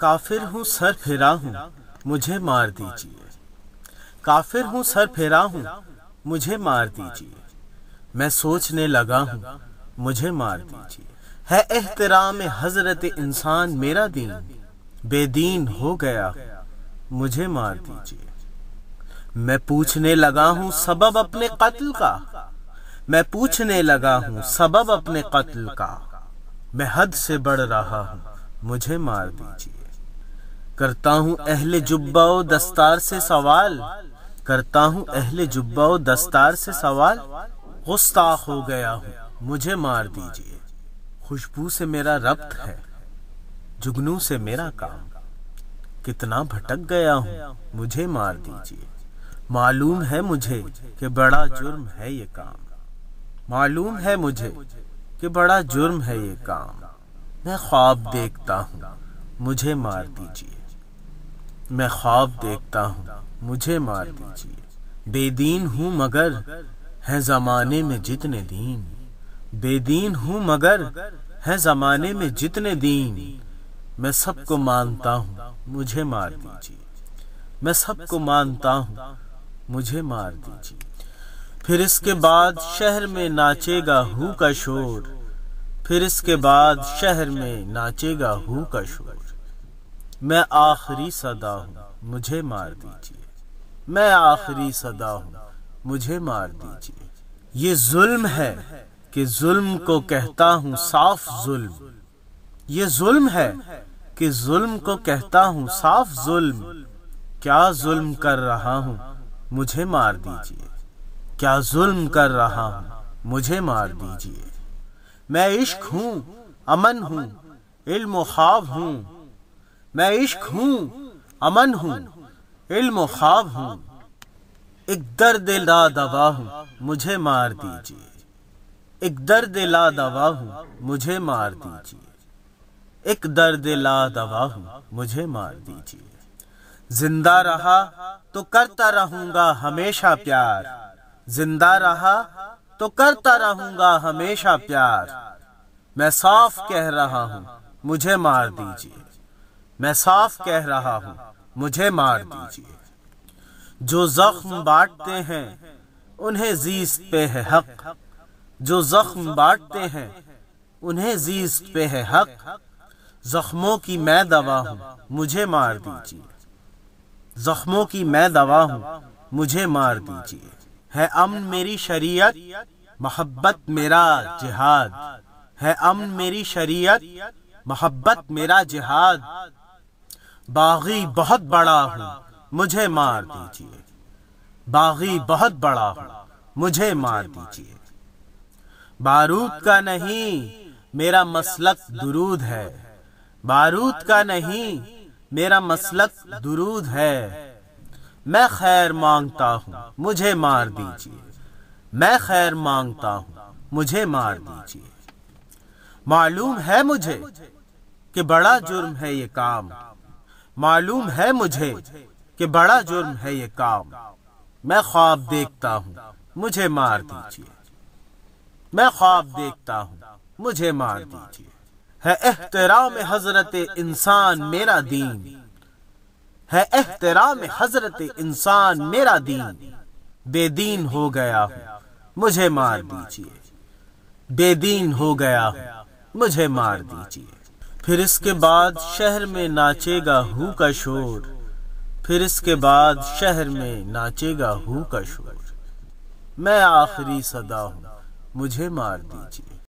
काफिर हूँ सर फिरा हूँ मुझे मार दीजिए काफिर हूँ सर फिरा हूँ मुझे मार दीजिए मैं सोचने लगा हूँ मुझे मार दीजिए है एहतराम हजरत इंसान मेरा दीन बेदीन हो गया मुझे मार दीजिए मैं पूछने लगा हूँ सबब अपने कत्ल का मैं पूछने लगा हूँ सबब अपने कत्ल का मैं हद से बढ़ रहा हूँ मुझे मार दीजिए करता हूँ अहले जुब्बा दस्तार से सवाल करता हूँ अहले जुब्बा दस्तार से सवाल गुस्ताख हो गया हूँ मुझे मार दीजिए खुशबू से मेरा रब्त है जुगनू से मेरा काम कितना भटक गया हूँ मुझे मार दीजिए मालूम है मुझे कि बड़ा जुर्म है ये काम मालूम है मुझे कि बड़ा जुर्म है ये काम मैं ख्वाब देखता हूँ मुझे मार दीजिए मैं ख्वाब देखता हूँ मुझे मार दीजिए बेदीन हूँ मगर है जमाने में जितने दीन बेदीन हूँ मगर है जमाने में जितने दीन मैं सबको मानता हूँ मुझे मार दीजिए मैं सबको मानता हूँ मुझे मार दीजिए फिर इसके बाद शहर में नाचेगा हु का शोर फिर इसके बाद शहर में नाचेगा हु का शोर मैं आखिरी सदा हूँ मुझे मार दीजिए मैं आखिरी सदा हूँ मुझे मार दीजिए ये जुल्म है कि जुल्म को कहता हूँ साफ जुल्म ये जुल्म है कि जुल्म को कहता हूँ साफ जुल्म क्या जुल्म कर रहा हूँ मुझे मार दीजिए क्या जुल्म कर रहा हूँ मुझे मार दीजिए मैं इश्क हूँ अमन हूँ इल्म ख्वाब हूँ मैं इश्क हूँ अमन हूँ इल्म ख्वाब हूँ एक दर्द ला दवा हूँ मुझे मार दीजिए एक दर्द ला दवा हूँ मुझे मार दीजिए एक दर्द ला दवा हूँ मुझे मार दीजिए जिंदा रहा तो करता रहूंगा हमेशा प्यार जिंदा रहा तो करता रहूंगा हमेशा प्यार मैं साफ कह रहा हूँ मुझे मार दीजिए मैं साफ कह रहा हूँ मुझे मार दीजिए जो जख्म बांटते हैं उन्हें जीस पे है हक जो जख्म बांटते हैं उन्हें जीस पे है हक जख्मों की मैं दवा हूँ मुझे मार दीजिए जख्मों की मैं दवा हूँ मुझे मार दीजिए है अमन मेरी शरीयत मोहब्बत मेरा जिहाद है अमन मेरी शरीयत मोहब्बत मेरा जिहाद बागी बहुत बड़ा हूँ मुझे मार दीजिए बागी बहुत बड़ा हूँ मुझे मार दीजिए बारूद का नहीं मेरा मसलक दुरूद है बारूद का नहीं मेरा मसलक दुरूद है मैं खैर मांगता हूँ मुझे मार दीजिए मैं खैर मांगता हूँ मुझे मार दीजिए मालूम है मुझे कि बड़ा जुर्म है ये काम मालूम है मुझे कि बड़ा जुर्म है ये काम मैं ख्वाब देखता हूँ मुझे मार दीजिए मैं ख्वाब देखता हूँ मुझे मार दीजिए है एहतराम हजरत इंसान मेरा दीन है एहतराम हजरत इंसान मेरा दीन बेदीन हो गया हूँ मुझे मार दीजिए बेदीन हो गया हूँ मुझे मार दीजिए फिर इसके बाद शहर में नाचेगा हु का शोर फिर इसके बाद शहर में नाचेगा हु का शोर मैं आखिरी सदा हूँ मुझे मार दीजिए